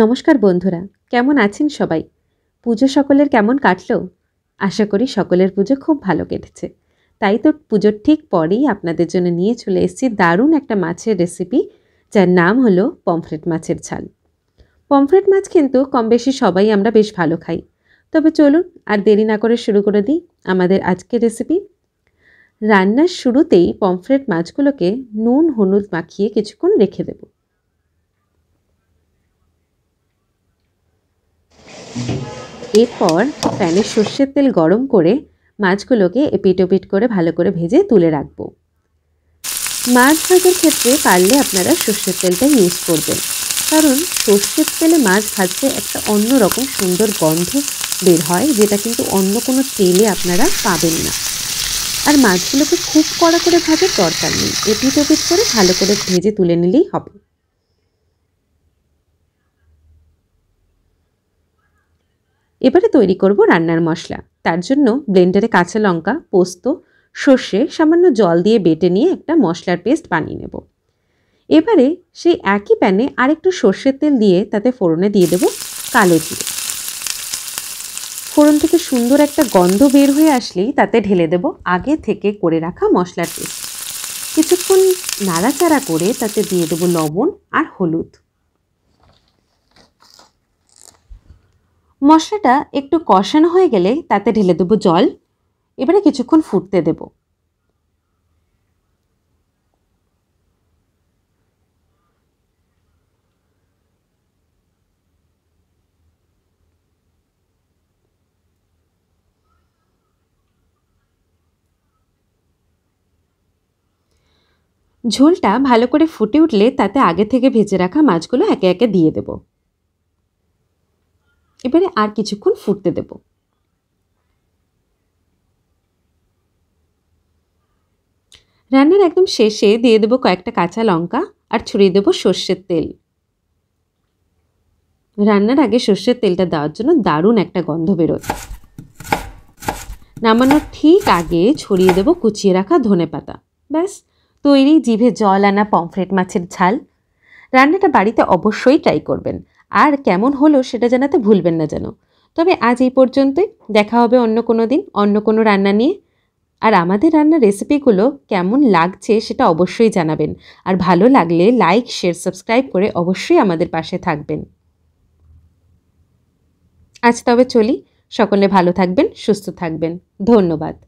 নমস্কার বন্ধুরা কেমন আছেন সবাই পুজো সকলের কেমন কাটল আশা করি সকলের পুজো খুব ভালো কেটেছে তাই তো পুজোর ঠিক পরেই আপনাদের জন্য নিয়ে চলে এসেছি দারুণ একটা মাছের রেসিপি যার নাম হলো পমফ্রেট মাছের ঝাল পমফ্রেট মাছ কিন্তু কম বেশি সবাই আমরা বেশ ভালো খাই তবে চলুন আর দেরি না করে শুরু করে দিই আমাদের আজকের রেসিপি রান্নার শুরুতেই পমফ্রেট মাছগুলোকে নুন হলুদ মাখিয়ে কিছুক্ষণ রেখে দেবো এরপর প্যানে সর্ষের তেল গরম করে মাছগুলোকে এপিট ওপিট করে ভালো করে ভেজে তুলে রাখবো মাছ ভাজার ক্ষেত্রে পারলে আপনারা সর্ষের তেলটা ইউজ করবেন কারণ সর্ষের তেলে মাছ ভাজতে একটা অন্য রকম সুন্দর গন্ধ বের হয় যেটা কিন্তু অন্য কোনো তেলে আপনারা পাবেন না আর মাছগুলোকে খুব কড়া করে ভাজার দরকার নেই এপিটোপিট করে ভালো করে ভেজে তুলে নিলেই হবে এবারে তৈরি করব রান্নার মশলা তার জন্য ব্লেন্ডারে কাঁচা লঙ্কা পোস্ত সর্ষে সামান্য জল দিয়ে বেটে নিয়ে একটা মশলার পেস্ট বানিয়ে নেব এবারে সেই একই প্যানে আরেকটু সর্ষের তেল দিয়ে তাতে ফোড়নে দিয়ে দেব কালো জিরে ফোড়ন থেকে সুন্দর একটা গন্ধ বের হয়ে আসলেই তাতে ঢেলে দেব আগে থেকে করে রাখা মশলার পেস্ট কিছুক্ষণ নাড়াচাড়া করে তাতে দিয়ে দেবো লবণ আর হলুদ মশলাটা একটু কষানো হয়ে গেলে তাতে ঢেলে দেবো জল এবারে কিছুক্ষণ ফুটতে দেব ঝোলটা ভালো করে ফুটে উঠলে তাতে আগে থেকে ভেজে রাখা মাছগুলো একে একে দিয়ে দেবো এবারে আর কিছুক্ষণ ফুটতে দেব রান্নার একদম শেষে দিয়ে দেবো কয়েকটা কাঁচা লঙ্কা আর ছড়িয়ে দেবো সর্ষের তেল রান্নার আগে সর্ষের তেলটা দেওয়ার জন্য দারুণ একটা গন্ধ বেরোয় নামানোর ঠিক আগে ছড়িয়ে দেবো কুচিয়ে রাখা ধনে পাতা ব্যাস তৈরি জিভে জল আনা পমফ্রেট মাছের ঝাল রান্নাটা বাড়িতে অবশ্যই ট্রাই করবেন আর কেমন হলো সেটা জানাতে ভুলবেন না যেন তবে আজ এই পর্যন্তই দেখা হবে অন্য কোনো দিন অন্য কোনো রান্না নিয়ে আর আমাদের রান্নার রেসিপিগুলো কেমন লাগছে সেটা অবশ্যই জানাবেন আর ভালো লাগলে লাইক শেয়ার সাবস্ক্রাইব করে অবশ্যই আমাদের পাশে থাকবেন আজ তবে চলি সকলে ভালো থাকবেন সুস্থ থাকবেন ধন্যবাদ